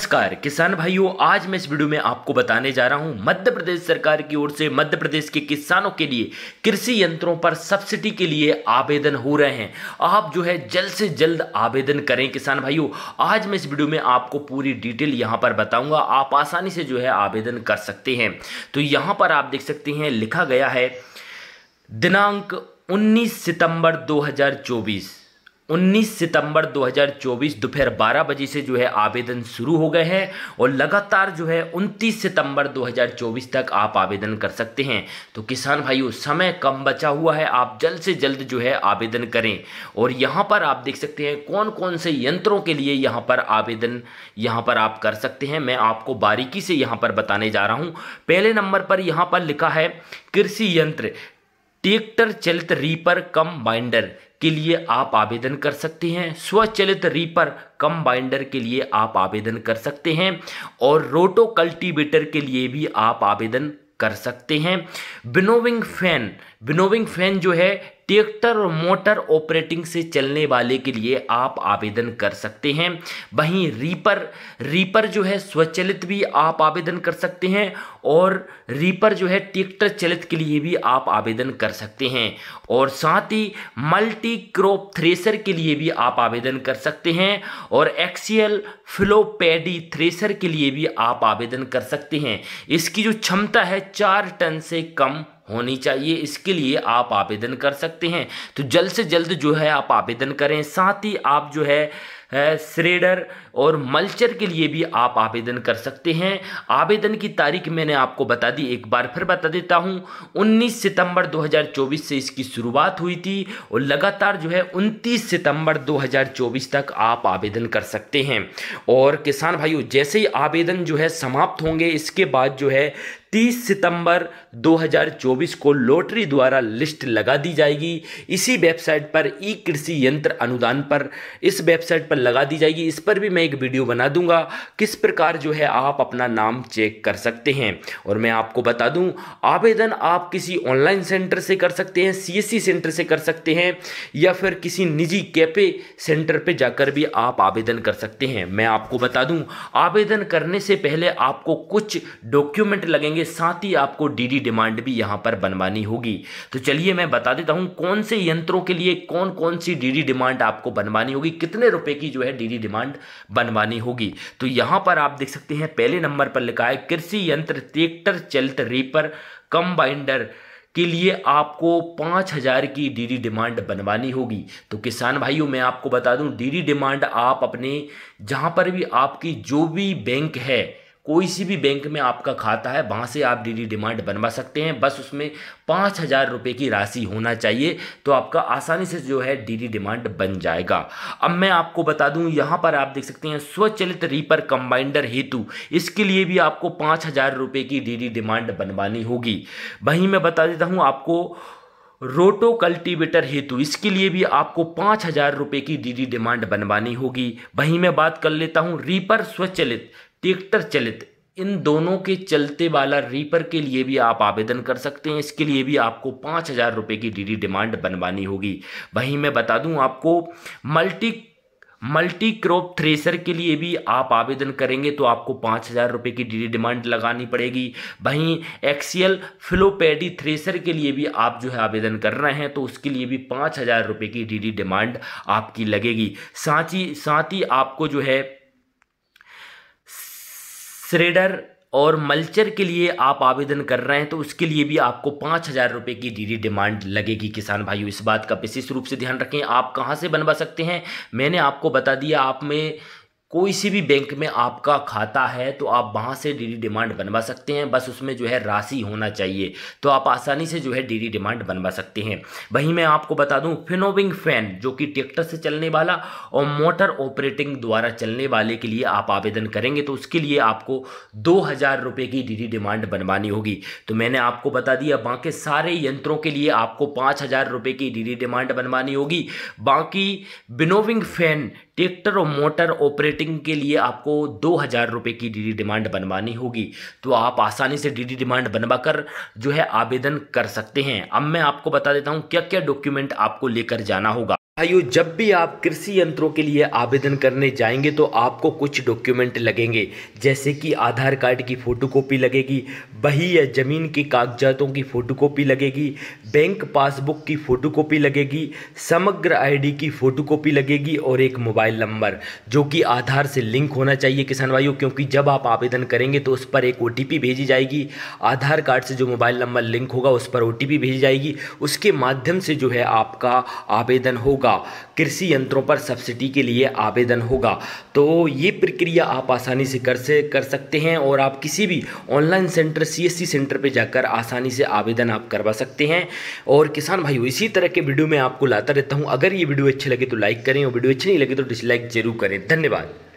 नमस्कार किसान भाइयों आज मैं इस वीडियो में आपको बताने जा रहा हूं मध्य प्रदेश सरकार की ओर से मध्य प्रदेश के किसानों के लिए कृषि यंत्रों पर सब्सिडी के लिए आवेदन हो रहे हैं आप जो है जल्द से जल्द आवेदन करें किसान भाइयों आज मैं इस वीडियो में आपको पूरी डिटेल यहां पर बताऊंगा आप आसानी से जो है आवेदन कर सकते हैं तो यहाँ पर आप देख सकते हैं लिखा गया है दिनांक उन्नीस सितंबर दो 19 सितंबर 2024 दोपहर 12 बजे से जो है आवेदन शुरू हो गए हैं और लगातार जो है 29 सितंबर 2024 तक आप आवेदन कर सकते हैं तो किसान भाइयों समय कम बचा हुआ है आप जल्द से जल्द जो है आवेदन करें और यहाँ पर आप देख सकते हैं कौन कौन से यंत्रों के लिए यहाँ पर आवेदन यहाँ पर आप कर सकते हैं मैं आपको बारीकी से यहाँ पर बताने जा रहा हूँ पहले नंबर पर यहाँ पर लिखा है कृषि यंत्र ट्रैक्टर चलित रीपर कम बाइंडर के लिए आप आवेदन कर सकते हैं स्वचलित रीपर कम बाइंडर के लिए आप आवेदन कर सकते हैं और रोटो कल्टीवेटर के लिए भी आप आवेदन कर सकते हैं बिनोविंग फैन बिनोविंग फैन जो है ट्रैक्टर और मोटर ऑपरेटिंग से चलने वाले के लिए आप आवेदन कर सकते हैं वहीं रीपर रीपर जो है स्वचलित भी आप आवेदन कर सकते हैं और रीपर जो है ट्रैक्टर चलित के लिए भी आप आवेदन कर सकते हैं और साथ ही मल्टी क्रॉप थ्रेसर के लिए भी आप आवेदन कर सकते हैं और एक्सियल फ्लोपैडी थ्रेसर के लिए भी आप आवेदन कर सकते हैं इसकी जो क्षमता है चार टन से कम होनी चाहिए इसके लिए आप आवेदन कर सकते हैं तो जल्द से जल्द जो है आप आवेदन करें साथ ही आप जो है श्रेडर और मल्चर के लिए भी आप आवेदन कर सकते हैं आवेदन की तारीख मैंने आपको बता दी एक बार फिर बता देता हूँ 19 सितंबर 2024 से इसकी शुरुआत हुई थी और लगातार जो है 29 सितंबर 2024 तक आप आवेदन कर सकते हैं और किसान भाइयों जैसे ही आवेदन जो है समाप्त होंगे इसके बाद जो है 30 सितंबर 2024 को लॉटरी द्वारा लिस्ट लगा दी जाएगी इसी वेबसाइट पर ई कृषि यंत्र अनुदान पर इस वेबसाइट पर पर लगा दी जाएगी इस पर भी मैं एक वीडियो बना दूंगा किस प्रकार जो है आप अपना नाम चेक कर सकते हैं और मैं आपको बता दूं आवेदन आप किसी ऑनलाइन सेंटर से कर सकते हैं सीएससी सेंटर से कर सकते हैं या फिर किसी निजी कैफे सेंटर पर जाकर भी आप आवेदन कर सकते हैं मैं आपको बता दूँ आवेदन करने से पहले आपको कुछ डॉक्यूमेंट लगेंगे साथ ही आपको डी डिमांड भी यहाँ पर बनवानी होगी तो चलिए मैं बता देता हूँ कौन से यंत्रों के लिए कौन कौन सी डीडी डिमांड आपको बनवानी होगी कितने रुपए की की जो है डीडी डिमांड बनवानी होगी तो यहां पर आप देख सकते हैं पहले नंबर पर लिखा है कृषि यंत्र ट्रेक्टर चलित रीपर कम के लिए आपको पाँच हज़ार की डीडी डिमांड बनवानी होगी तो किसान भाइयों मैं आपको बता दूं डीडी डिमांड आप अपने जहां पर भी आपकी जो भी बैंक है कोई सी भी बैंक में आपका खाता है वहाँ से आप डी डिमांड बनवा सकते हैं बस उसमें पाँच हज़ार रुपये की राशि होना चाहिए तो आपका आसानी से जो है डी डिमांड बन जाएगा अब मैं आपको बता दूँ यहाँ पर आप देख सकते हैं स्वचलित रीपर कंबाइंडर हेतु इसके लिए भी आपको पाँच हज़ार रुपये की डी डिमांड बनवानी होगी वहीं मैं बता देता हूँ आपको रोटो कल्टीवेटर हेतु इसके लिए भी आपको पाँच हज़ार रुपये की डीडी डिमांड बनवानी होगी वहीं मैं बात कर लेता हूँ रीपर स्वचलित ट्रैक्टर चलित इन दोनों के चलते वाला रीपर के लिए भी आप आवेदन कर सकते हैं इसके लिए भी आपको पाँच हज़ार रुपये की डीडी डिमांड बनवानी होगी वहीं मैं बता दूं आपको मल्टी मल्टी क्रॉप थ्रेसर के लिए भी आप आवेदन करेंगे तो आपको पाँच हज़ार रुपये की डीडी डिमांड लगानी पड़ेगी वहीं एक्सियल फ्लोपैडी थ्रेसर के लिए भी आप जो है आवेदन कर रहे हैं तो उसके लिए भी पाँच हज़ार रुपये की डी डिमांड आपकी लगेगी साथ ही साथ ही आपको जो है श्रेडर और मल्चर के लिए आप आवेदन कर रहे हैं तो उसके लिए भी आपको पाँच हज़ार रुपये की डीडी डिमांड लगेगी किसान भाइयों इस बात का विशेष रूप से ध्यान रखें आप कहाँ से बनवा सकते हैं मैंने आपको बता दिया आप में कोई सी भी बैंक में आपका खाता है तो आप वहाँ से डीडी डिमांड बनवा सकते हैं बस उसमें जो है राशि होना चाहिए तो आप आसानी से जो है डीडी डिमांड बनवा सकते हैं वहीं मैं आपको बता दूं फिनोविंग फैन जो कि ट्रैक्टर से चलने वाला और मोटर ऑपरेटिंग द्वारा चलने वाले के लिए आप आवेदन करेंगे तो उसके लिए आपको दो हज़ार रुपये की डी डिमांड बनवानी होगी तो मैंने आपको बता दिया बाकी सारे यंत्रों के लिए आपको पाँच हज़ार रुपये की डी डिमांड बनवानी होगी बाकी बिनोविंग फैन ट्रैक्टर और मोटर ऑपरेटिंग के लिए आपको दो हज़ार रुपये की डीडी डिमांड बनवानी होगी तो आप आसानी से डीडी डिमांड बनवा कर जो है आवेदन कर सकते हैं अब मैं आपको बता देता हूँ क्या क्या डॉक्यूमेंट आपको लेकर जाना होगा भाइयों जब भी आप कृषि यंत्रों के लिए आवेदन करने जाएंगे तो आपको कुछ डॉक्यूमेंट लगेंगे जैसे कि आधार कार्ड की फ़ोटोकॉपी लगेगी बही या ज़मीन के कागजातों की फ़ोटोकॉपी लगेगी बैंक पासबुक की फ़ोटोकॉपी लगेगी समग्र आईडी की फ़ोटोकॉपी लगेगी और एक मोबाइल नंबर जो कि आधार से लिंक होना चाहिए किसान भाइयों क्योंकि जब आप आवेदन करेंगे तो उस पर एक ओ भेजी जाएगी आधार कार्ड से जो मोबाइल नंबर लिंक होगा उस पर ओ भेजी जाएगी उसके माध्यम से जो है आपका आवेदन होगा होगा कृषि यंत्रों पर सब्सिडी के लिए आवेदन होगा तो ये प्रक्रिया आप आसानी से कर से कर सकते हैं और आप किसी भी ऑनलाइन सेंटर सीएससी सेंटर पे जाकर आसानी से आवेदन आप करवा सकते हैं और किसान भाइयों इसी तरह के वीडियो में आपको लाता रहता हूँ अगर ये वीडियो अच्छे लगे तो लाइक करें और वीडियो अच्छी नहीं लगे तो डिसलाइक जरूर करें धन्यवाद